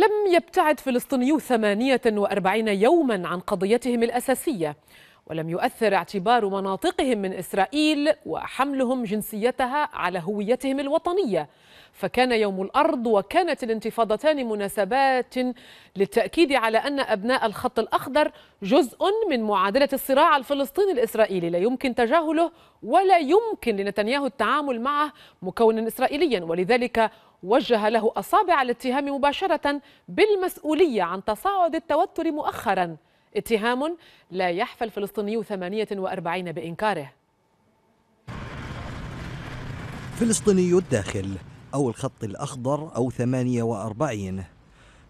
لم يبتعد فلسطينيو 48 يوما عن قضيتهم الأساسية ولم يؤثر اعتبار مناطقهم من إسرائيل وحملهم جنسيتها على هويتهم الوطنية فكان يوم الأرض وكانت الانتفاضتان مناسبات للتأكيد على أن أبناء الخط الأخضر جزء من معادلة الصراع الفلسطيني الإسرائيلي لا يمكن تجاهله ولا يمكن لنتنياهو التعامل معه مكونا إسرائيليا ولذلك وجه له أصابع الاتهام مباشرة بالمسؤولية عن تصاعد التوتر مؤخرا اتهام لا يحفى الفلسطيني 48 بإنكاره فلسطيني الداخل أو الخط الأخضر أو 48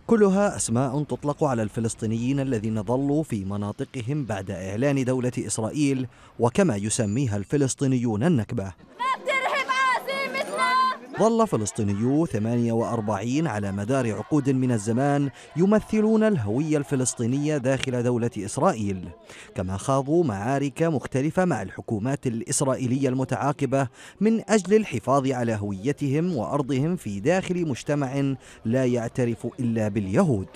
كلها أسماء تطلق على الفلسطينيين الذين ظلوا في مناطقهم بعد إعلان دولة إسرائيل وكما يسميها الفلسطينيون النكبة ظل فلسطينيو 48 على مدار عقود من الزمان يمثلون الهوية الفلسطينية داخل دولة إسرائيل كما خاضوا معارك مختلفة مع الحكومات الإسرائيلية المتعاقبة من أجل الحفاظ على هويتهم وأرضهم في داخل مجتمع لا يعترف إلا باليهود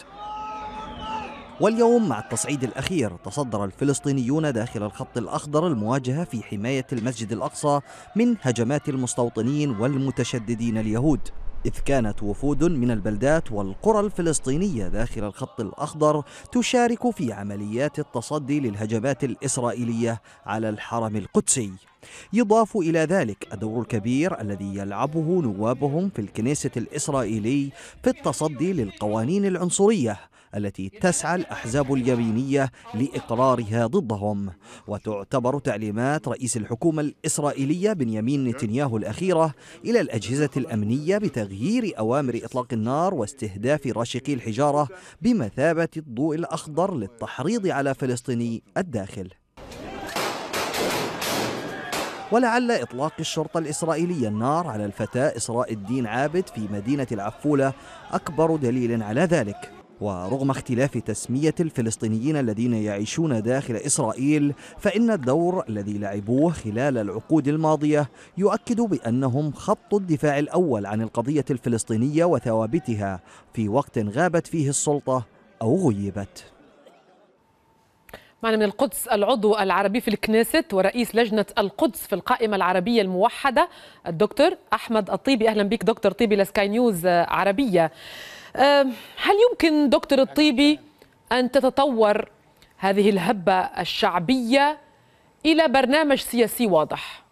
واليوم مع التصعيد الأخير تصدر الفلسطينيون داخل الخط الأخضر المواجهة في حماية المسجد الأقصى من هجمات المستوطنين والمتشددين اليهود إذ كانت وفود من البلدات والقرى الفلسطينية داخل الخط الأخضر تشارك في عمليات التصدي للهجمات الإسرائيلية على الحرم القدسي يضاف إلى ذلك الدور الكبير الذي يلعبه نوابهم في الكنيسة الإسرائيلي في التصدي للقوانين العنصرية التي تسعى الأحزاب اليمينية لإقرارها ضدهم وتعتبر تعليمات رئيس الحكومة الإسرائيلية بنيامين نتنياهو الأخيرة إلى الأجهزة الأمنية بتغيير أوامر إطلاق النار واستهداف راشقي الحجارة بمثابة الضوء الأخضر للتحريض على فلسطيني الداخل ولعل إطلاق الشرطة الإسرائيلية النار على الفتاة إسراء الدين عابد في مدينة العفولة أكبر دليل على ذلك ورغم اختلاف تسمية الفلسطينيين الذين يعيشون داخل إسرائيل فإن الدور الذي لعبوه خلال العقود الماضية يؤكد بأنهم خط الدفاع الأول عن القضية الفلسطينية وثوابتها في وقت غابت فيه السلطة أو غيبت معنا من القدس العضو العربي في الكنيست ورئيس لجنة القدس في القائمة العربية الموحدة الدكتور أحمد الطيبي أهلا بك دكتور طيبي لسكاي نيوز عربية هل يمكن دكتور الطيبي أن تتطور هذه الهبة الشعبية إلى برنامج سياسي واضح؟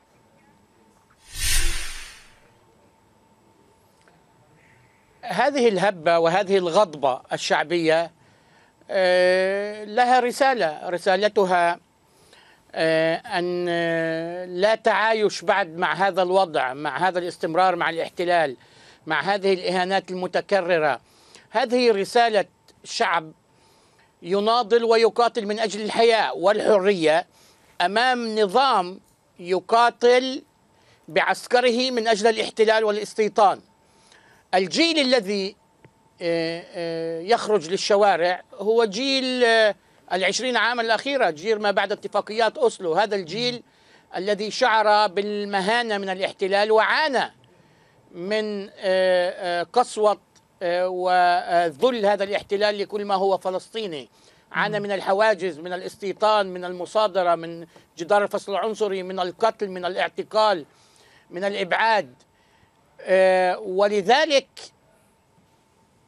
هذه الهبة وهذه الغضبة الشعبية أه، لها رسالة رسالتها أه، أن أه، لا تعايش بعد مع هذا الوضع مع هذا الاستمرار مع الاحتلال مع هذه الإهانات المتكررة هذه رسالة شعب يناضل ويقاتل من أجل الحياة والحرية أمام نظام يقاتل بعسكره من أجل الاحتلال والاستيطان الجيل الذي آه، آه، يخرج للشوارع هو جيل آه، العشرين عاما الأخيرة جيل ما بعد اتفاقيات أوسلو هذا الجيل الذي شعر بالمهانة من الاحتلال وعانى من قسوة وذل هذا الاحتلال لكل ما هو فلسطيني عانى من الحواجز من الاستيطان من المصادرة من جدار الفصل العنصري من القتل من الاعتقال من الإبعاد آه، ولذلك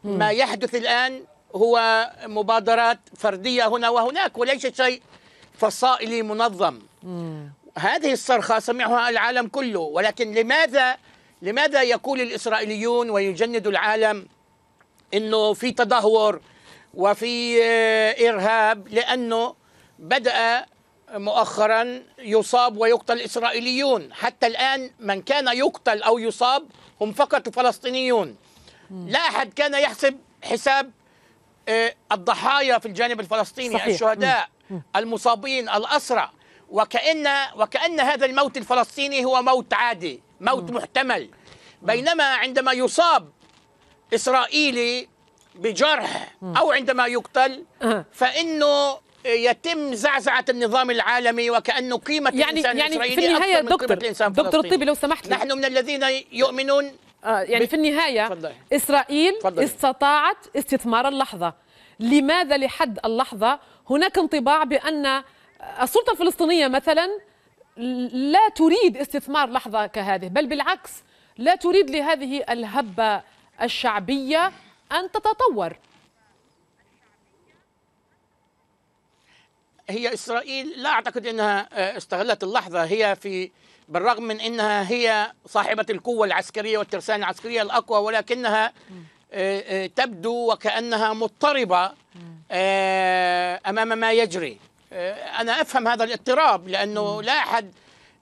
ما يحدث الآن هو مبادرات فردية هنا وهناك وليس شيء فصائلي منظم هذه الصرخة سمعها العالم كله ولكن لماذا لماذا يقول الإسرائيليون ويجند العالم انه في تدهور وفي آه، ارهاب لانه بدا مؤخرا يصاب ويقتل اسرائيليون حتى الان من كان يقتل او يصاب هم فقط فلسطينيون لا احد كان يحسب حساب آه، الضحايا في الجانب الفلسطيني صحيح. الشهداء المصابين الاسرى وكأن وكأن هذا الموت الفلسطيني هو موت عادي موت محتمل بينما عندما يصاب إسرائيلي بجرح أو عندما يقتل أه. فإنه يتم زعزعة النظام العالمي وكأنه قيمة يعني الإنسان يعني الإسرائيلي في النهاية أكثر دكتور من قيمة الإنسان دكتور الطبي لو سمحت لي. نحن من الذين يؤمنون آه يعني في النهاية فضل. إسرائيل فضل. استطاعت استثمار اللحظة لماذا لحد اللحظة هناك انطباع بأن السلطة الفلسطينية مثلا لا تريد استثمار لحظة كهذه بل بالعكس لا تريد لهذه الهبة الشعبية أن تتطور هي إسرائيل لا أعتقد أنها آه، استغلت اللحظة هي في بالرغم من أنها هي صاحبة القوة العسكرية والترسانة العسكرية الأقوى ولكنها آه، آه، تبدو وكأنها مضطربة أمام ما يجري أنا أفهم هذا الاضطراب لأنه لا أحد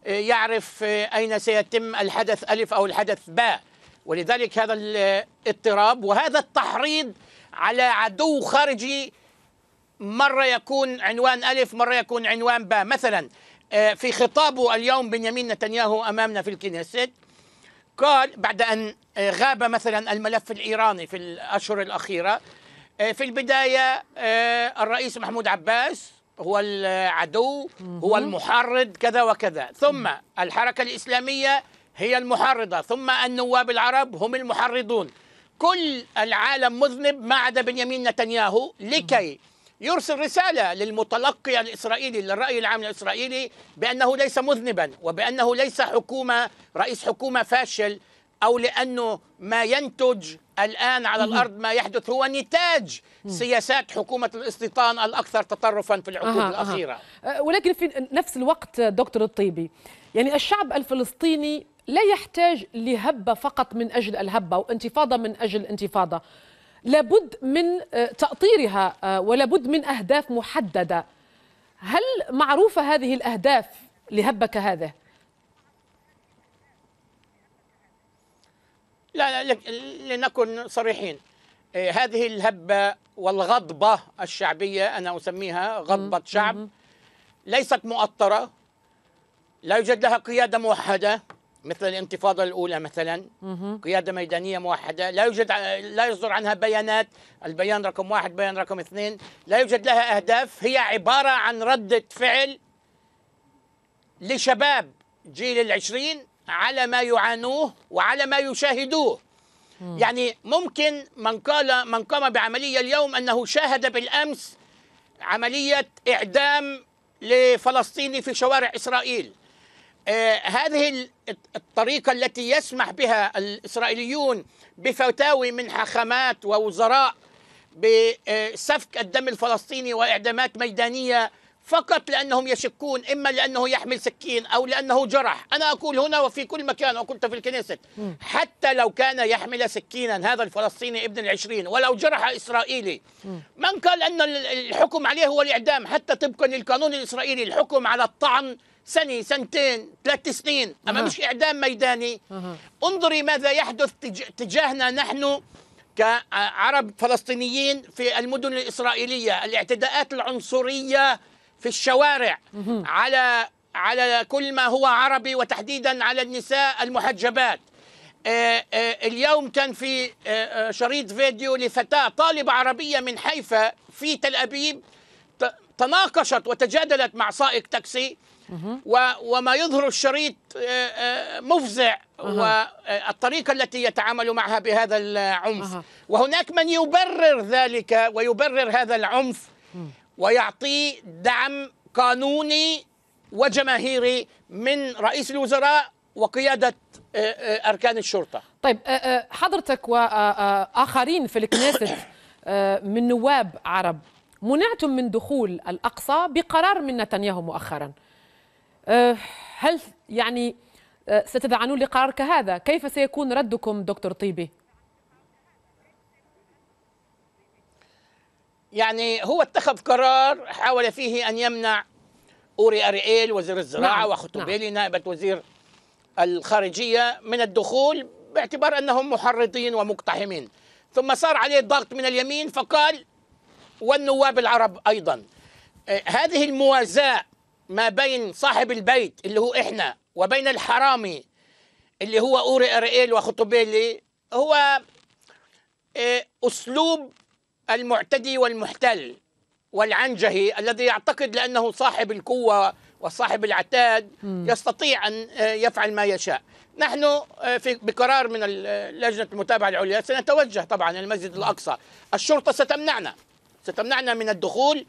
يعرف أين سيتم الحدث ألف أو الحدث باء ولذلك هذا الاضطراب وهذا التحريض على عدو خارجي مرة يكون عنوان ألف مرة يكون عنوان باء مثلا آه، في خطابه اليوم بنيامين نتنياهو أمامنا في الكنيست قال بعد أن آه، غاب مثلا الملف الإيراني في الأشهر الأخيرة آه، في البداية الرئيس محمود عباس هو العدو هو المحرض كذا وكذا ثم الحركة الإسلامية هي المحرضة ثم النواب العرب هم المحرضون كل العالم مذنب ما عدا بنيامين نتنياهو لكي يرسل رسالة للمتلقي الإسرائيلي للرأي العام الإسرائيلي بأنه ليس مذنبا وبأنه ليس حكومة رئيس حكومة فاشل أو لأنه ما ينتج الآن على الأرض ما يحدث هو نتاج سياسات حكومة الاستيطان الأكثر تطرفا في العقود آه الأخيرة آه. ولكن في نفس الوقت دكتور الطيبي يعني الشعب الفلسطيني لا يحتاج لهبة فقط من أجل الهبة وانتفاضة من أجل انتفاضة لابد من آه، تأطيرها آه، ولابد من أهداف محددة هل معروفة هذه الأهداف لهبة كهذه؟ لا, لا لنكن صريحين آه، هذه الهبة والغضبة الشعبية أنا أسميها غضبة شعب ليست مؤطرة لا يوجد لها قيادة موحدة مثل الانتفاضة الأولى مثلا قيادة ميدانية موحدة لا يوجد لا يصدر عنها بيانات البيان رقم واحد بيان رقم اثنين لا يوجد لها أهداف هي عبارة عن ردة فعل لشباب جيل العشرين على ما يعانوه وعلى ما يشاهدوه يعني ممكن من قال من قام بعملية اليوم أنه شاهد بالأمس عملية إعدام لفلسطيني في شوارع إسرائيل آه، هذه الطريقة التي يسمح بها الإسرائيليون بفتاوي من حاخامات ووزراء بسفك الدم الفلسطيني وإعدامات ميدانية فقط لأنهم يشكون إما لأنه يحمل سكين أو لأنه جرح أنا أقول هنا وفي كل مكان وقلت في الكنيسة حتى لو كان يحمل سكينا هذا الفلسطيني ابن العشرين ولو جرح إسرائيلي من قال أن الحكم عليه هو الإعدام حتى طبقا للقانون الإسرائيلي الحكم على الطعن سنة سنتين ثلاث سنين أما مش إعدام ميداني انظري ماذا يحدث تجاهنا نحن كعرب فلسطينيين في المدن الإسرائيلية الاعتداءات العنصرية في الشوارع على على كل ما هو عربي وتحديدا على النساء المحجبات آه، آه، اليوم كان في آه، شريط فيديو لفتاة طالبة عربية من حيفا في تل أبيب تناقشت وتجادلت مع سائق تاكسي وما يظهر الشريط آه، آه، مفزع والطريقة آه، التي يتعامل معها بهذا العنف وهناك من يبرر ذلك ويبرر هذا العنف ويعطي دعم قانوني وجماهيري من رئيس الوزراء وقيادة أركان الشرطة طيب حضرتك وآخرين في الكنيست من نواب عرب منعتم من دخول الأقصى بقرار من نتنياهو مؤخراً أه، هل يعني أه، ستذعنون لقرار كهذا كيف سيكون ردكم دكتور طيبي يعني هو اتخذ قرار حاول فيه ان يمنع اوري اريئيل وزير الزراعه نعم. وخطوبيلي نعم. نائبه وزير الخارجيه من الدخول باعتبار انهم محرضين ومقتحمين ثم صار عليه ضغط من اليمين فقال والنواب العرب ايضا أه، هذه الموازاه ما بين صاحب البيت اللي هو احنا وبين الحرامي اللي هو اوري اريل وخطوبيلي هو آه، اسلوب المعتدي والمحتل والعنجهي الذي يعتقد لانه صاحب القوه وصاحب العتاد يستطيع ان آه، يفعل ما يشاء. نحن آه، في بقرار من لجنه المتابعه العليا سنتوجه طبعا المسجد الاقصى، الشرطه ستمنعنا ستمنعنا من الدخول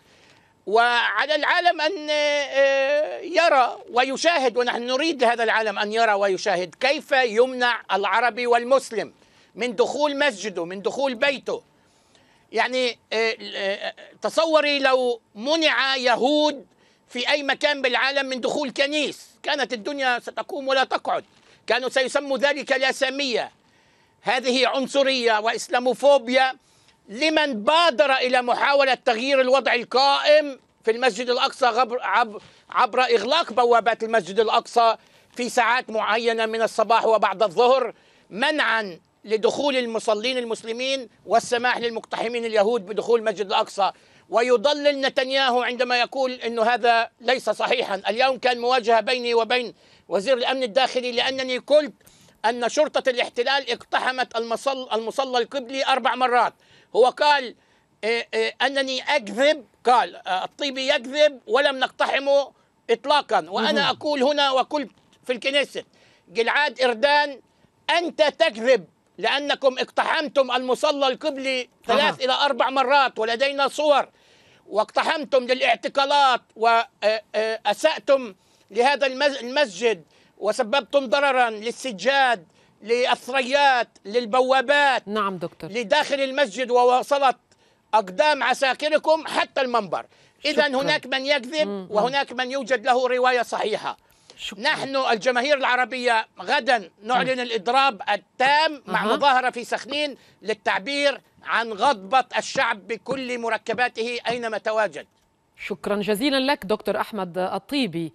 وعلى العالم أن آه، يرى ويشاهد ونحن نريد لهذا العالم أن يرى ويشاهد كيف يمنع العربي والمسلم من دخول مسجده من دخول بيته يعني آه، آه، تصوري لو منع يهود في أي مكان بالعالم من دخول كنيس كانت الدنيا ستقوم ولا تقعد كانوا سيسموا ذلك الياسمية هذه عنصرية وإسلاموفوبيا لمن بادر إلى محاولة تغيير الوضع القائم في المسجد الأقصى عبر, عبر, عبر إغلاق بوابات المسجد الأقصى في ساعات معينة من الصباح وبعد الظهر منعا لدخول المصلين المسلمين والسماح للمقتحمين اليهود بدخول المسجد الأقصى ويضلل نتنياهو عندما يقول أن هذا ليس صحيحا اليوم كان مواجهة بيني وبين وزير الأمن الداخلي لأنني قلت أن شرطة الاحتلال اقتحمت المصلى القبلي أربع مرات هو قال إيه، إيه، أنني أكذب قال الطيبي يكذب ولم نقتحمه إطلاقا وأنا أقول هنا وقلت في الكنيسة جلعاد إردان أنت تكذب لأنكم اقتحمتم المصلى القبلي ثلاث إلى أربع مرات ولدينا صور واقتحمتم للاعتقالات وأسأتم إيه، لهذا المسجد وسببتم ضررا للسجاد للثريات للبوابات نعم دكتور لداخل المسجد ووصلت أقدام عساكركم حتى المنبر إذا هناك من يكذب وهناك من يوجد له رواية صحيحة شكرا. نحن الجماهير العربية غدا نعلن الإضراب التام مع أه. مظاهرة في سخنين للتعبير عن غضبة الشعب بكل مركباته أينما تواجد شكرا جزيلا لك دكتور أحمد الطيبي